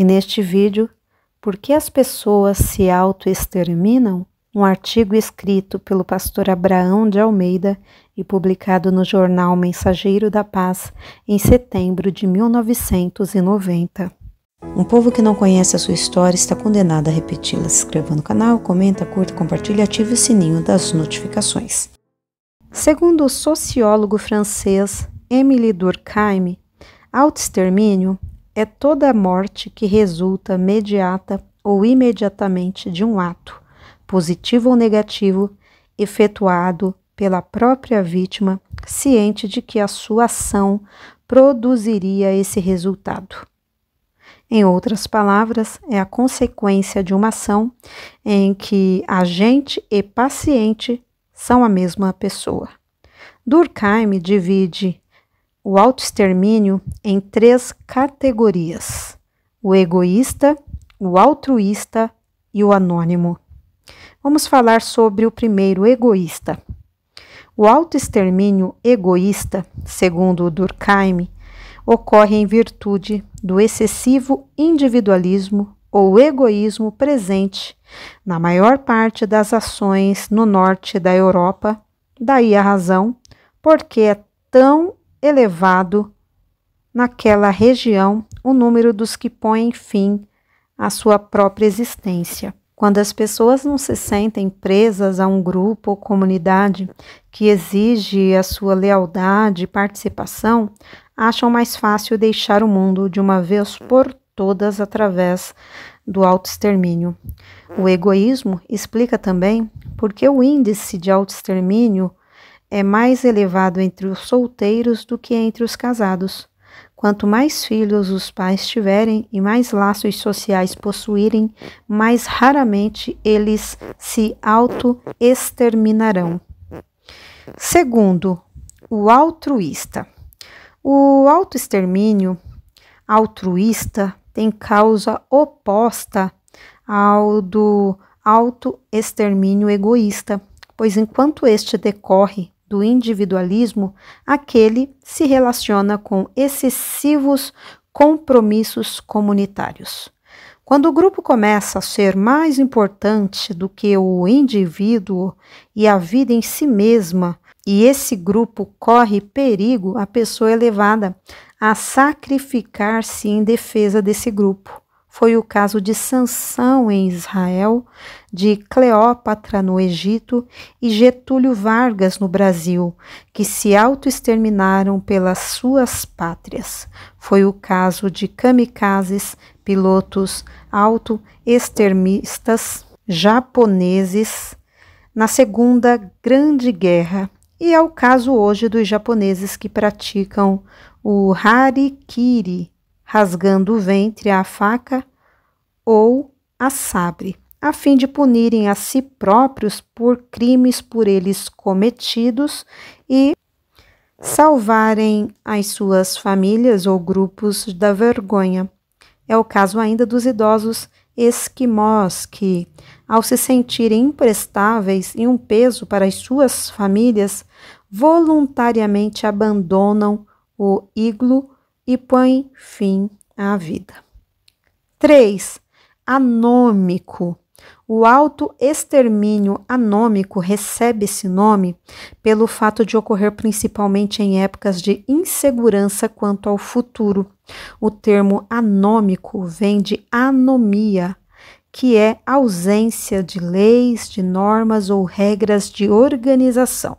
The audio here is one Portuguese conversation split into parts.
E neste vídeo, Por que as pessoas se autoexterminam? Um artigo escrito pelo pastor Abraão de Almeida e publicado no jornal Mensageiro da Paz em setembro de 1990. Um povo que não conhece a sua história está condenado a repeti-la. Se inscreva no canal, comenta, curta, compartilha e ative o sininho das notificações. Segundo o sociólogo francês Émile Durkheim, autoextermínio é toda a morte que resulta mediata ou imediatamente de um ato, positivo ou negativo, efetuado pela própria vítima, ciente de que a sua ação produziria esse resultado. Em outras palavras, é a consequência de uma ação em que agente e paciente são a mesma pessoa. Durkheim divide o autoextermínio em três categorias: o egoísta, o altruísta e o anônimo. Vamos falar sobre o primeiro egoísta. O autoextermínio egoísta, segundo Durkheim, ocorre em virtude do excessivo individualismo ou egoísmo presente na maior parte das ações no norte da Europa. Daí a razão porque é tão elevado naquela região o número dos que põem fim à sua própria existência. Quando as pessoas não se sentem presas a um grupo ou comunidade que exige a sua lealdade e participação, acham mais fácil deixar o mundo de uma vez por todas através do autoextermínio. O egoísmo explica também porque o índice de autoextermínio é mais elevado entre os solteiros do que entre os casados. Quanto mais filhos os pais tiverem e mais laços sociais possuírem, mais raramente eles se auto-exterminarão. Segundo, o altruísta. O auto auto-extermínio altruísta tem causa oposta ao do auto auto-extermínio egoísta, pois enquanto este decorre do individualismo, aquele se relaciona com excessivos compromissos comunitários. Quando o grupo começa a ser mais importante do que o indivíduo e a vida em si mesma, e esse grupo corre perigo, a pessoa é levada a sacrificar-se em defesa desse grupo. Foi o caso de Sansão em Israel, de Cleópatra no Egito e Getúlio Vargas no Brasil, que se autoexterminaram pelas suas pátrias. Foi o caso de kamikazes, pilotos autoextermistas japoneses na Segunda Grande Guerra e é o caso hoje dos japoneses que praticam o harikiri, rasgando o ventre à faca ou a sabre, a fim de punirem a si próprios por crimes por eles cometidos e salvarem as suas famílias ou grupos da vergonha. É o caso ainda dos idosos esquimós que, ao se sentirem imprestáveis e um peso para as suas famílias, voluntariamente abandonam o iglu e põe fim à vida. 3. Anômico. O autoextermínio anômico recebe esse nome pelo fato de ocorrer principalmente em épocas de insegurança quanto ao futuro. O termo anômico vem de anomia, que é ausência de leis, de normas ou regras de organização.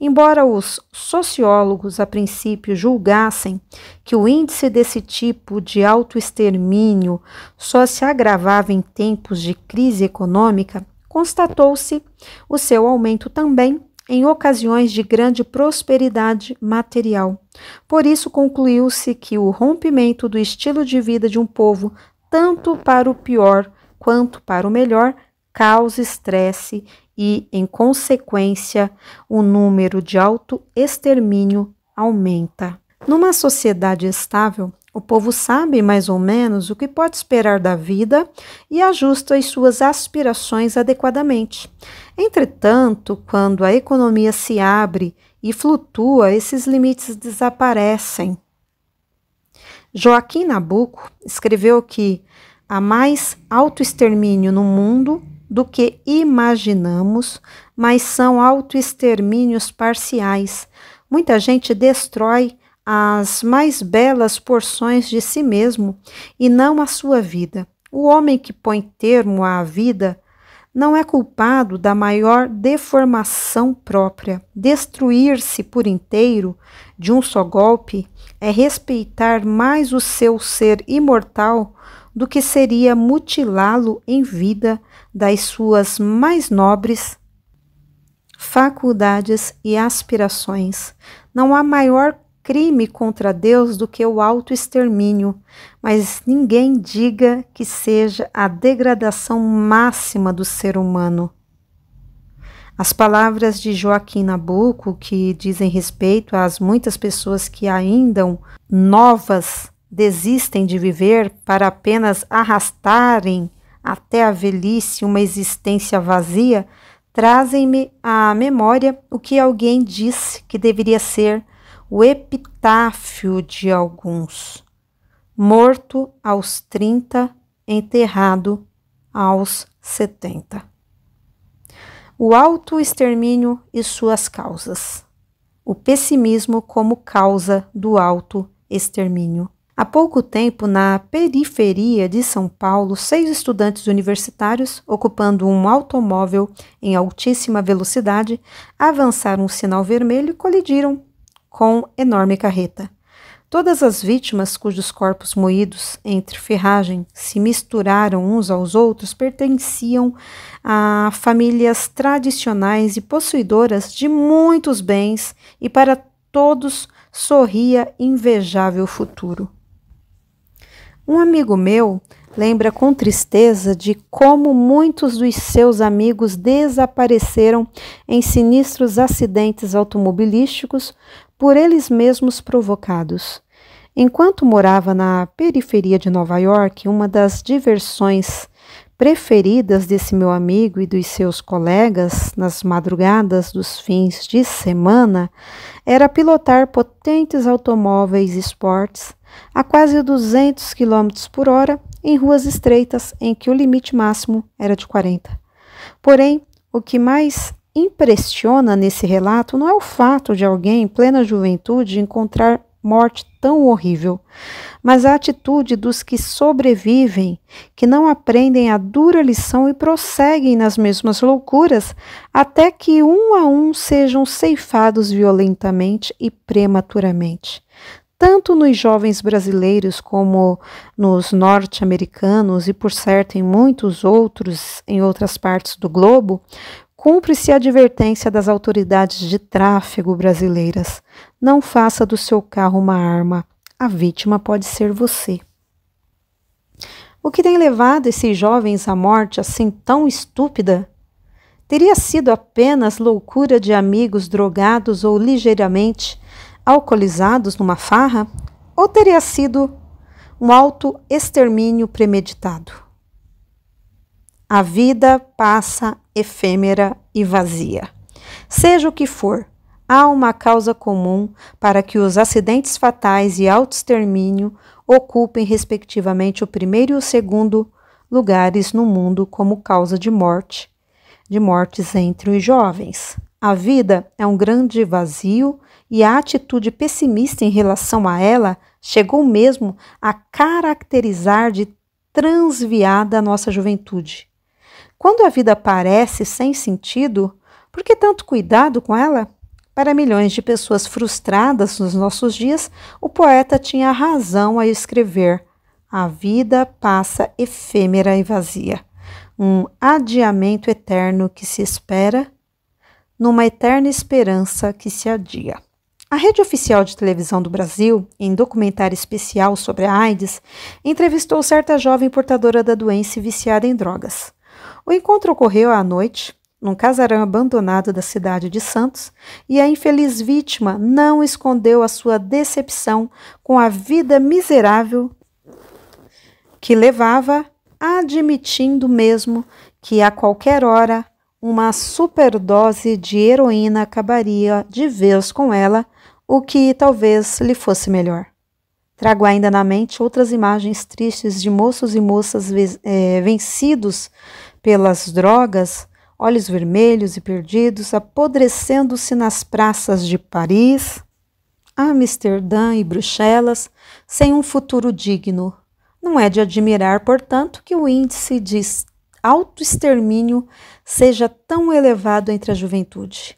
Embora os sociólogos a princípio julgassem que o índice desse tipo de autoextermínio só se agravava em tempos de crise econômica, constatou-se o seu aumento também em ocasiões de grande prosperidade material. Por isso, concluiu-se que o rompimento do estilo de vida de um povo, tanto para o pior quanto para o melhor, causa estresse e, em consequência, o número de autoextermínio aumenta. Numa sociedade estável, o povo sabe mais ou menos o que pode esperar da vida e ajusta as suas aspirações adequadamente. Entretanto, quando a economia se abre e flutua, esses limites desaparecem. Joaquim Nabuco escreveu que há mais autoextermínio no mundo do que imaginamos, mas são autoextermínios parciais. Muita gente destrói as mais belas porções de si mesmo e não a sua vida. O homem que põe termo à vida não é culpado da maior deformação própria. Destruir-se por inteiro de um só golpe é respeitar mais o seu ser imortal do que seria mutilá-lo em vida das suas mais nobres faculdades e aspirações. Não há maior crime contra Deus do que o autoextermínio, mas ninguém diga que seja a degradação máxima do ser humano. As palavras de Joaquim Nabuco, que dizem respeito às muitas pessoas que ainda novas desistem de viver para apenas arrastarem até a velhice uma existência vazia, trazem-me à memória o que alguém disse que deveria ser o epitáfio de alguns. Morto aos 30, enterrado aos 70. O extermínio e suas causas. O pessimismo como causa do extermínio. Há pouco tempo, na periferia de São Paulo, seis estudantes universitários, ocupando um automóvel em altíssima velocidade, avançaram um sinal vermelho e colidiram com enorme carreta. Todas as vítimas cujos corpos moídos entre ferragem se misturaram uns aos outros pertenciam a famílias tradicionais e possuidoras de muitos bens, e para todos sorria invejável futuro. Um amigo meu lembra com tristeza de como muitos dos seus amigos desapareceram em sinistros acidentes automobilísticos por eles mesmos provocados. Enquanto morava na periferia de Nova York, uma das diversões preferidas desse meu amigo e dos seus colegas nas madrugadas dos fins de semana era pilotar potentes automóveis esportes a quase 200 km por hora em ruas estreitas em que o limite máximo era de 40. Porém, o que mais impressiona nesse relato não é o fato de alguém em plena juventude encontrar morte tão horrível, mas a atitude dos que sobrevivem, que não aprendem a dura lição e prosseguem nas mesmas loucuras, até que um a um sejam ceifados violentamente e prematuramente tanto nos jovens brasileiros como nos norte-americanos e, por certo, em muitos outros em outras partes do globo, cumpre-se a advertência das autoridades de tráfego brasileiras. Não faça do seu carro uma arma. A vítima pode ser você. O que tem levado esses jovens à morte assim tão estúpida? Teria sido apenas loucura de amigos drogados ou ligeiramente alcoolizados numa farra ou teria sido um alto extermínio premeditado? A vida passa efêmera e vazia. Seja o que for, há uma causa comum para que os acidentes fatais e extermínio ocupem, respectivamente, o primeiro e o segundo lugares no mundo como causa de morte, de mortes entre os jovens. A vida é um grande vazio e a atitude pessimista em relação a ela chegou mesmo a caracterizar de transviada a nossa juventude. Quando a vida parece sem sentido, por que tanto cuidado com ela? Para milhões de pessoas frustradas nos nossos dias, o poeta tinha razão a escrever: a vida passa efêmera e vazia, um adiamento eterno que se espera, numa eterna esperança que se adia. A Rede Oficial de Televisão do Brasil, em documentário especial sobre a AIDS, entrevistou certa jovem portadora da doença e viciada em drogas. O encontro ocorreu à noite, num casarão abandonado da cidade de Santos, e a infeliz vítima não escondeu a sua decepção com a vida miserável que levava, admitindo mesmo que a qualquer hora uma superdose de heroína acabaria de vez com ela o que talvez lhe fosse melhor. Trago ainda na mente outras imagens tristes de moços e moças é, vencidos pelas drogas, olhos vermelhos e perdidos, apodrecendo-se nas praças de Paris, Amsterdã e Bruxelas, sem um futuro digno. Não é de admirar, portanto, que o índice de autoextermínio seja tão elevado entre a juventude.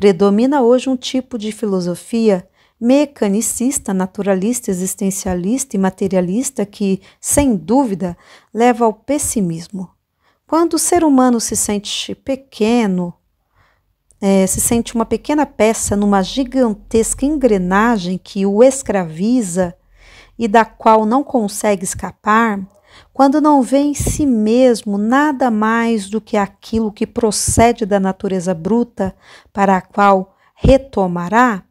Predomina hoje um tipo de filosofia mecanicista, naturalista, existencialista e materialista que, sem dúvida, leva ao pessimismo. Quando o ser humano se sente pequeno, é, se sente uma pequena peça numa gigantesca engrenagem que o escraviza e da qual não consegue escapar, quando não vê em si mesmo nada mais do que aquilo que procede da natureza bruta para a qual retomará,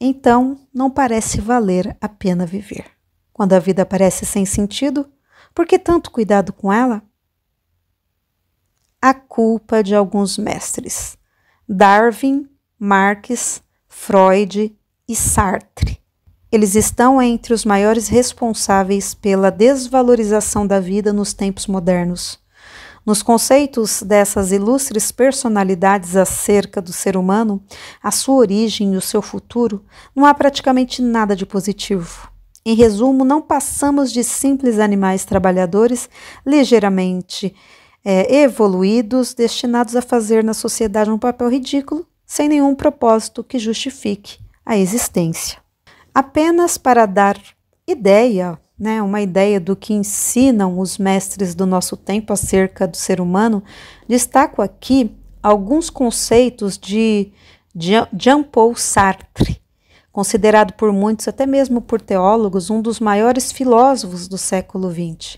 então não parece valer a pena viver. Quando a vida parece sem sentido, por que tanto cuidado com ela? A culpa de alguns mestres: Darwin, Marx, Freud e Sartre. Eles estão entre os maiores responsáveis pela desvalorização da vida nos tempos modernos. Nos conceitos dessas ilustres personalidades acerca do ser humano, a sua origem e o seu futuro, não há praticamente nada de positivo. Em resumo, não passamos de simples animais trabalhadores ligeiramente é, evoluídos, destinados a fazer na sociedade um papel ridículo, sem nenhum propósito que justifique a existência apenas para dar ideia, né, uma ideia do que ensinam os mestres do nosso tempo acerca do ser humano, destaco aqui alguns conceitos de Jean-Paul Sartre, considerado por muitos, até mesmo por teólogos, um dos maiores filósofos do século XX.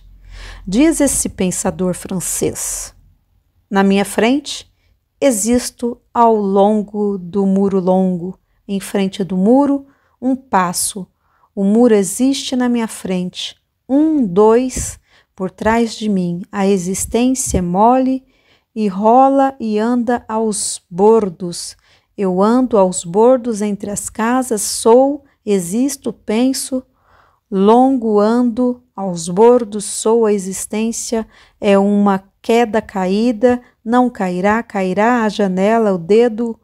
Diz esse pensador francês: Na minha frente, existo ao longo do muro longo, em frente do muro, um passo. O muro existe na minha frente. Um, dois, por trás de mim. A existência é mole e rola e anda aos bordos. Eu ando aos bordos entre as casas, sou, existo, penso, longo ando aos bordos, sou a existência, é uma queda caída, não cairá, cairá a janela, o dedo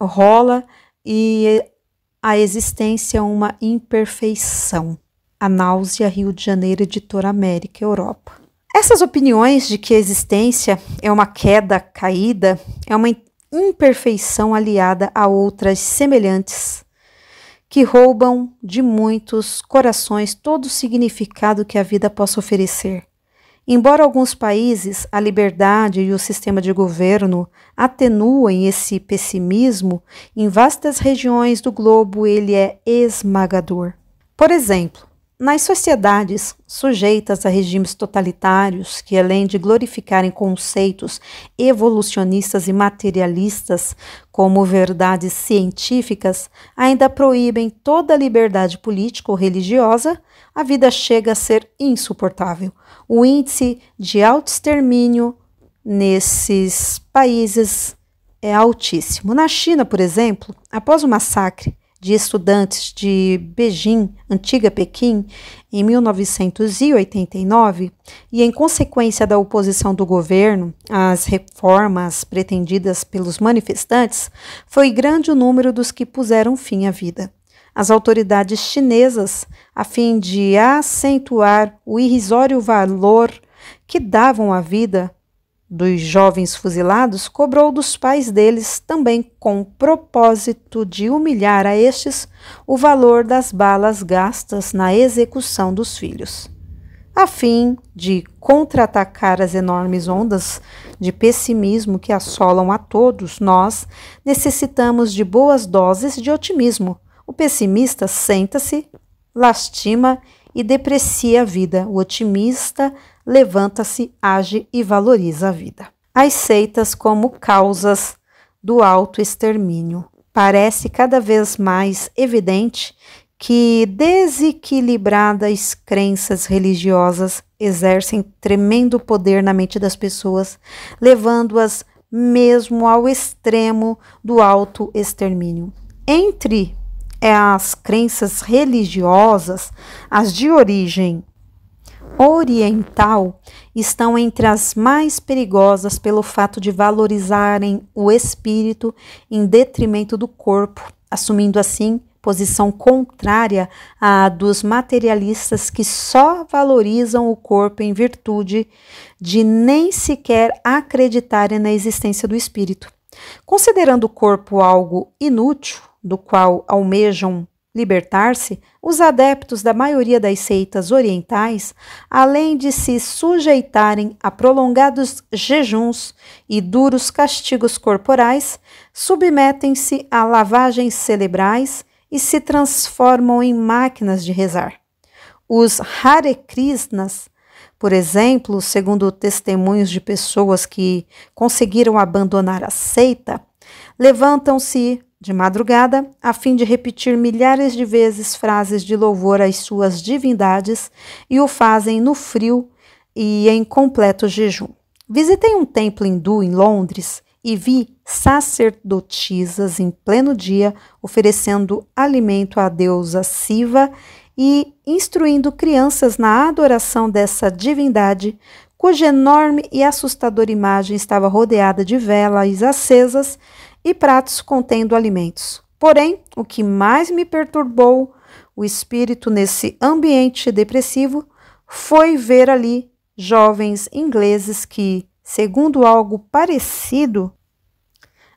rola e a existência é uma imperfeição. A náusea, Rio de Janeiro, editora América, Europa. Essas opiniões de que a existência é uma queda caída é uma imperfeição aliada a outras semelhantes que roubam de muitos corações todo o significado que a vida possa oferecer. Embora alguns países a liberdade e o sistema de governo atenuem esse pessimismo, em vastas regiões do globo ele é esmagador. Por exemplo, nas sociedades sujeitas a regimes totalitários, que além de glorificarem conceitos evolucionistas e materialistas como verdades científicas, ainda proíbem toda liberdade política ou religiosa, a vida chega a ser insuportável. O índice de autoextermínio nesses países é altíssimo. Na China, por exemplo, após o massacre de estudantes de Beijing, antiga Pequim, em 1989, e em consequência da oposição do governo às reformas pretendidas pelos manifestantes, foi grande o número dos que puseram fim à vida. As autoridades chinesas, a fim de acentuar o irrisório valor que davam à vida, dos jovens fuzilados cobrou dos pais deles, também com o propósito de humilhar a estes o valor das balas gastas na execução dos filhos. A fim de contra-atacar as enormes ondas de pessimismo que assolam a todos nós, necessitamos de boas doses de otimismo. O pessimista senta-se, lastima e deprecia a vida. O otimista levanta-se, age e valoriza a vida. As seitas, como causas do autoextermínio, parece cada vez mais evidente que desequilibradas crenças religiosas exercem tremendo poder na mente das pessoas, levando-as mesmo ao extremo do autoextermínio. Entre as crenças religiosas, as de origem oriental estão entre as mais perigosas pelo fato de valorizarem o espírito em detrimento do corpo, assumindo assim posição contrária à dos materialistas que só valorizam o corpo em virtude de nem sequer acreditarem na existência do espírito. Considerando o corpo algo inútil, do qual almejam libertar-se, os adeptos da maioria das seitas orientais, além de se sujeitarem a prolongados jejuns e duros castigos corporais, submetem-se a lavagens cerebrais e se transformam em máquinas de rezar. Os Hare Krishnas, por exemplo, segundo testemunhos de pessoas que conseguiram abandonar a seita, levantam-se de madrugada, a fim de repetir milhares de vezes frases de louvor às suas divindades, e o fazem no frio e em completo jejum. Visitei um templo hindu em Londres e vi sacerdotisas em pleno dia oferecendo alimento à deusa Siva e instruindo crianças na adoração dessa divindade, cuja enorme e assustadora imagem estava rodeada de velas acesas e pratos contendo alimentos. Porém, o que mais me perturbou o espírito nesse ambiente depressivo foi ver ali jovens ingleses que, segundo algo parecido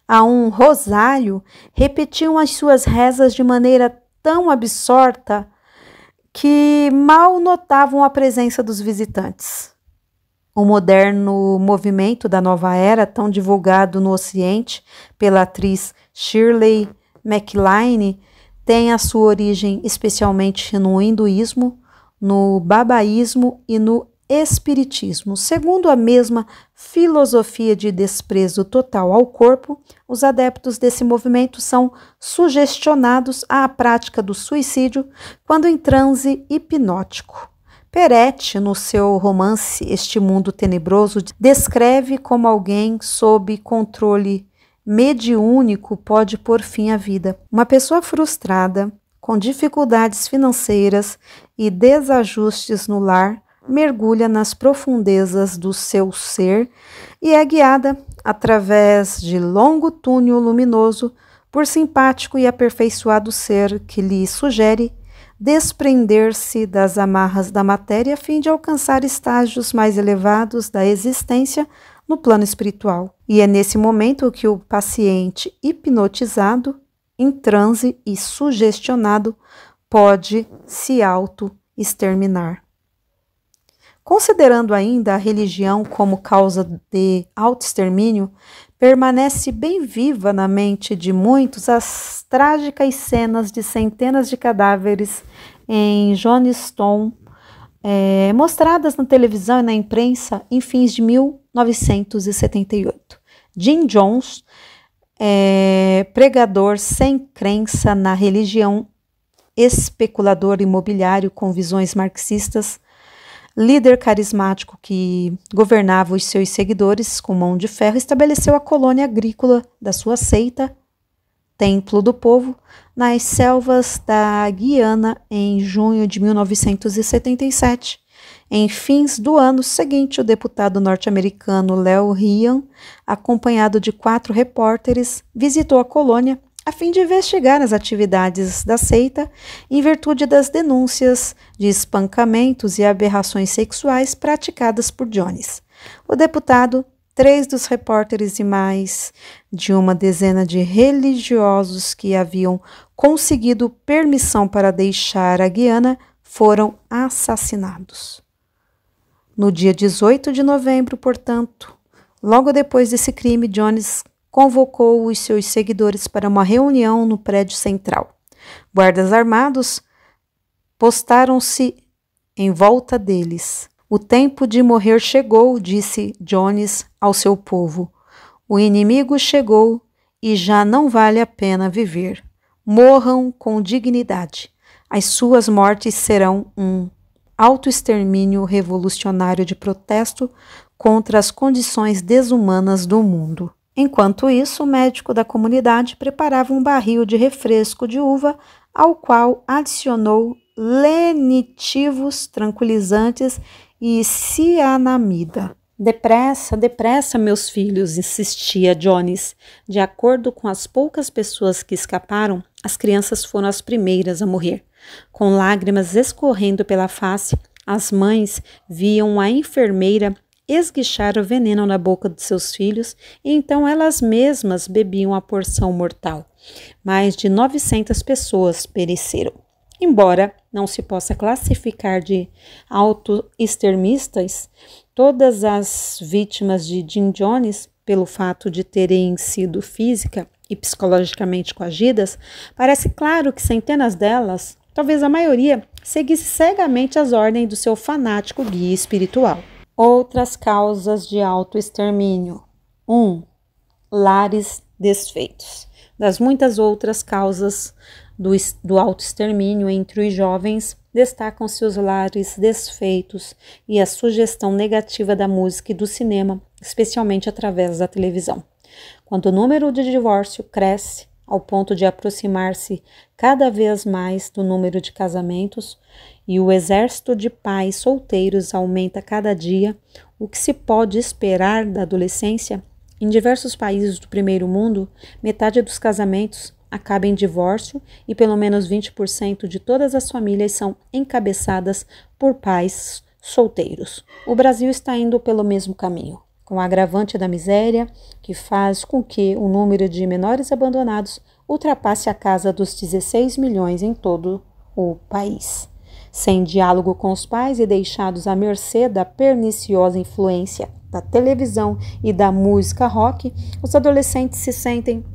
a um rosário, repetiam as suas rezas de maneira tão absorta que mal notavam a presença dos visitantes. O moderno movimento da nova era, tão divulgado no Ocidente pela atriz Shirley MacLaine, tem a sua origem especialmente no hinduísmo, no babaísmo e no espiritismo. Segundo a mesma filosofia de desprezo total ao corpo, os adeptos desse movimento são sugestionados à prática do suicídio quando em transe hipnótico. Peretti, no seu romance Este Mundo Tenebroso, descreve como alguém sob controle mediúnico pode pôr fim à vida. Uma pessoa frustrada, com dificuldades financeiras e desajustes no lar, mergulha nas profundezas do seu ser e é guiada através de longo túnel luminoso por simpático e aperfeiçoado ser que lhe sugere desprender-se das amarras da matéria a fim de alcançar estágios mais elevados da existência no plano espiritual. E é nesse momento que o paciente hipnotizado, em transe e sugestionado, pode se auto-exterminar. Considerando ainda a religião como causa de auto-extermínio, permanece bem viva na mente de muitos as trágicas cenas de centenas de cadáveres em Johnston, é, mostradas na televisão e na imprensa em fins de 1978. Jim Jones, é, pregador sem crença na religião, especulador imobiliário com visões marxistas, líder carismático que governava os seus seguidores com mão de ferro, estabeleceu a colônia agrícola da sua seita, Templo do Povo, nas selvas da Guiana em junho de 1977. Em fins do ano seguinte, o deputado norte-americano Léo Ryan, acompanhado de quatro repórteres, visitou a colônia a fim de investigar as atividades da seita em virtude das denúncias de espancamentos e aberrações sexuais praticadas por Jones. O deputado, três dos repórteres e mais de uma dezena de religiosos que haviam conseguido permissão para deixar a Guiana foram assassinados. No dia 18 de novembro, portanto, logo depois desse crime, Jones convocou os seus seguidores para uma reunião no prédio central. Guardas armados postaram-se em volta deles. O tempo de morrer chegou, disse Jones ao seu povo. O inimigo chegou e já não vale a pena viver. Morram com dignidade. As suas mortes serão um autoextermínio revolucionário de protesto contra as condições desumanas do mundo. Enquanto isso, o médico da comunidade preparava um barril de refresco de uva ao qual adicionou lenitivos, tranquilizantes e cianamida. Depressa, depressa, meus filhos, insistia Jones. De acordo com as poucas pessoas que escaparam, as crianças foram as primeiras a morrer. Com lágrimas escorrendo pela face, as mães viam a enfermeira esguichar o veneno na boca de seus filhos e então elas mesmas bebiam a porção mortal. Mais de 900 pessoas pereceram. Embora não se possa classificar de autoextermistas, todas as vítimas de Jim Jones, pelo fato de terem sido física e psicologicamente coagidas, parece claro que centenas delas, talvez a maioria, seguisse cegamente as ordens do seu fanático guia espiritual. Outras causas de autoextermínio. 1. Um, lares desfeitos. Das muitas outras causas do, do autoextermínio entre os jovens, destacam-se os lares desfeitos e a sugestão negativa da música e do cinema, especialmente através da televisão. Quando o número de divórcio cresce, ao ponto de aproximar-se cada vez mais do número de casamentos, e o exército de pais solteiros aumenta cada dia, o que se pode esperar da adolescência? Em diversos países do primeiro mundo, metade dos casamentos acaba em divórcio e pelo menos 20% de todas as famílias são encabeçadas por pais solteiros. O Brasil está indo pelo mesmo caminho um agravante da miséria, que faz com que o número de menores abandonados ultrapasse a casa dos 16 milhões em todo o país. Sem diálogo com os pais e deixados à mercê da perniciosa influência da televisão e da música rock, os adolescentes se sentem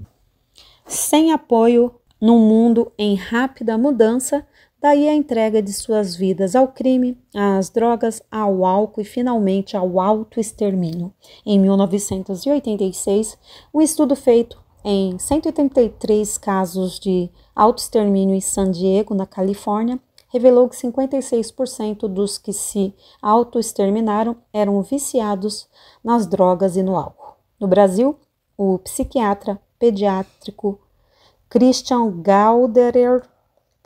sem apoio num mundo em rápida mudança, Daí a entrega de suas vidas ao crime, às drogas, ao álcool e finalmente ao autoextermínio. Em 1986, um estudo feito em 183 casos de autoextermínio em San Diego, na Califórnia, revelou que 56% dos que se autoexterminaram eram viciados nas drogas e no álcool. No Brasil, o psiquiatra pediátrico Christian Gauderer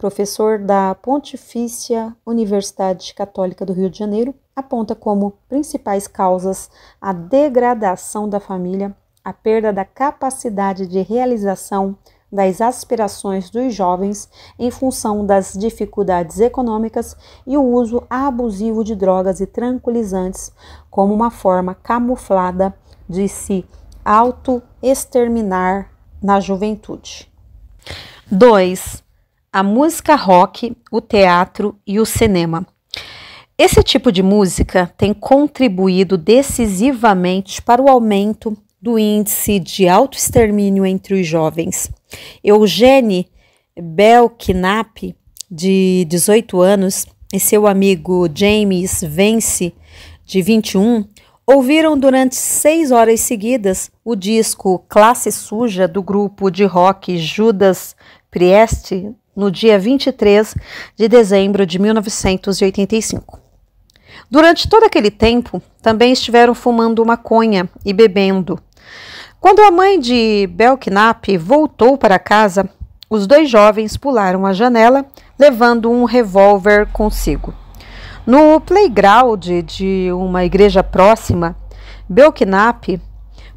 professor da Pontifícia Universidade Católica do Rio de Janeiro, aponta como principais causas a degradação da família, a perda da capacidade de realização das aspirações dos jovens em função das dificuldades econômicas e o uso abusivo de drogas e tranquilizantes como uma forma camuflada de se auto exterminar na juventude. 2 a música rock, o teatro e o cinema. Esse tipo de música tem contribuído decisivamente para o aumento do índice de autoextermínio entre os jovens. Eugene Belknap, de 18 anos, e seu amigo James Vence, de 21, ouviram durante seis horas seguidas o disco Classe Suja do grupo de rock Judas Priest no dia 23 de dezembro de 1985. Durante todo aquele tempo, também estiveram fumando maconha e bebendo. Quando a mãe de Belknap voltou para casa, os dois jovens pularam a janela, levando um revólver consigo. No playground de uma igreja próxima, Belknap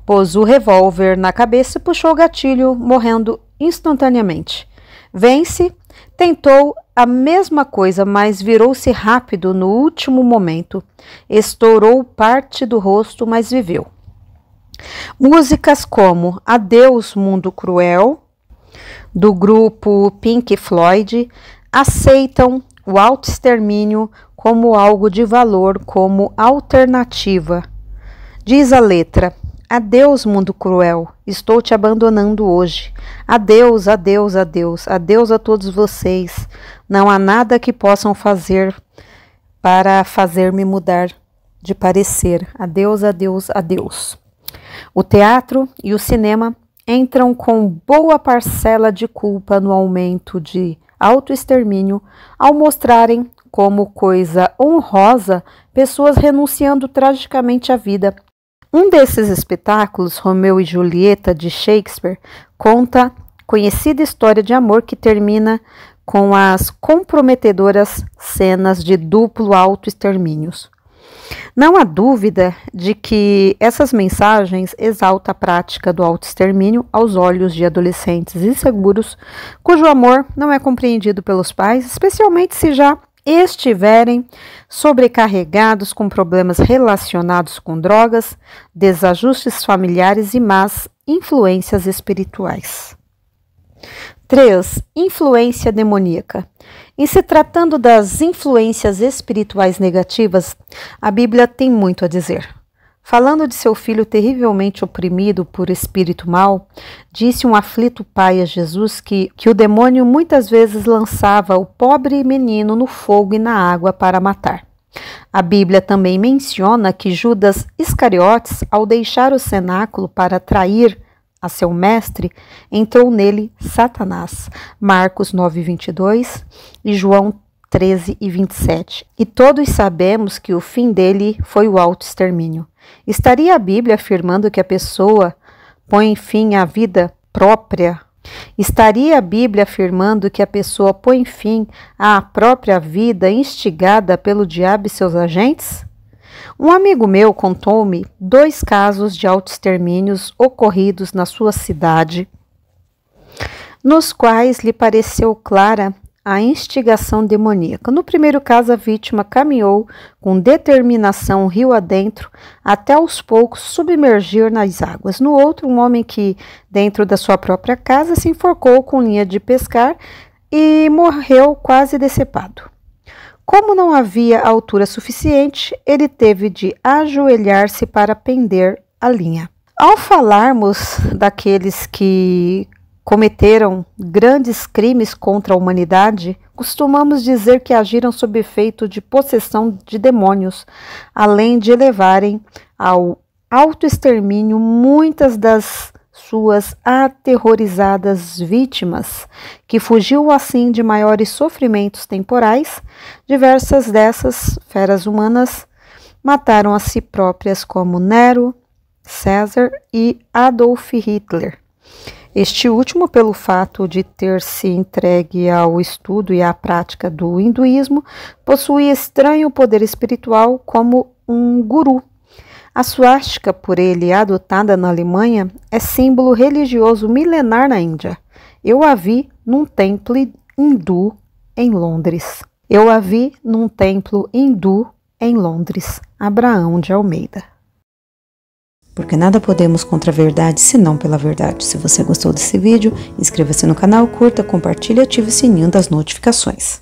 pôs o revólver na cabeça e puxou o gatilho, morrendo instantaneamente. Vence tentou a mesma coisa, mas virou-se rápido no último momento. Estourou parte do rosto, mas viveu. Músicas como Adeus Mundo Cruel, do grupo Pink Floyd, aceitam o autoextermínio como algo de valor, como alternativa. Diz a letra: Adeus, mundo cruel, estou te abandonando hoje. Adeus, adeus, adeus, adeus a todos vocês. Não há nada que possam fazer para fazer-me mudar de parecer. Adeus, adeus, adeus. O teatro e o cinema entram com boa parcela de culpa no aumento de autoextermínio ao mostrarem como coisa honrosa pessoas renunciando tragicamente à vida um desses espetáculos, Romeu e Julieta de Shakespeare, conta conhecida história de amor que termina com as comprometedoras cenas de duplo auto-extermínios. Não há dúvida de que essas mensagens exaltam a prática do auto-extermínio aos olhos de adolescentes inseguros, cujo amor não é compreendido pelos pais, especialmente se já estiverem sobrecarregados com problemas relacionados com drogas, desajustes familiares e más influências espirituais. 3. Influência demoníaca. Em se tratando das influências espirituais negativas, a Bíblia tem muito a dizer. Falando de seu filho terrivelmente oprimido por espírito mau, disse um aflito pai a Jesus que, que o demônio muitas vezes lançava o pobre menino no fogo e na água para matar. A Bíblia também menciona que Judas Iscariotes, ao deixar o cenáculo para trair a seu mestre, entrou nele Satanás. Marcos 9, 22 e João 13 e 27. E todos sabemos que o fim dele foi o auto-extermínio. Estaria a Bíblia afirmando que a pessoa põe fim à vida própria? Estaria a Bíblia afirmando que a pessoa põe fim à própria vida instigada pelo diabo e seus agentes? Um amigo meu contou-me dois casos de autoextermínios ocorridos na sua cidade, nos quais lhe pareceu clara a instigação demoníaca. No primeiro caso, a vítima caminhou com determinação rio adentro até aos poucos submergir nas águas. No outro, um homem que, dentro da sua própria casa, se enforcou com linha de pescar e morreu quase decepado. Como não havia altura suficiente, ele teve de ajoelhar-se para pender a linha. Ao falarmos daqueles que cometeram grandes crimes contra a humanidade, costumamos dizer que agiram sob efeito de possessão de demônios, além de levarem ao autoextermínio muitas das suas aterrorizadas vítimas, que fugiu assim de maiores sofrimentos temporais, diversas dessas feras humanas mataram a si próprias como Nero, César e Adolf Hitler. Este último, pelo fato de ter se entregue ao estudo e à prática do hinduísmo, possui estranho poder espiritual como um guru. A suástica, por ele adotada na Alemanha, é símbolo religioso milenar na Índia. Eu a vi num templo hindu em Londres. Eu a vi num templo hindu em Londres. Abraão de Almeida porque nada podemos contra a verdade senão pela verdade. Se você gostou desse vídeo, inscreva-se no canal, curta, compartilhe e ative o sininho das notificações.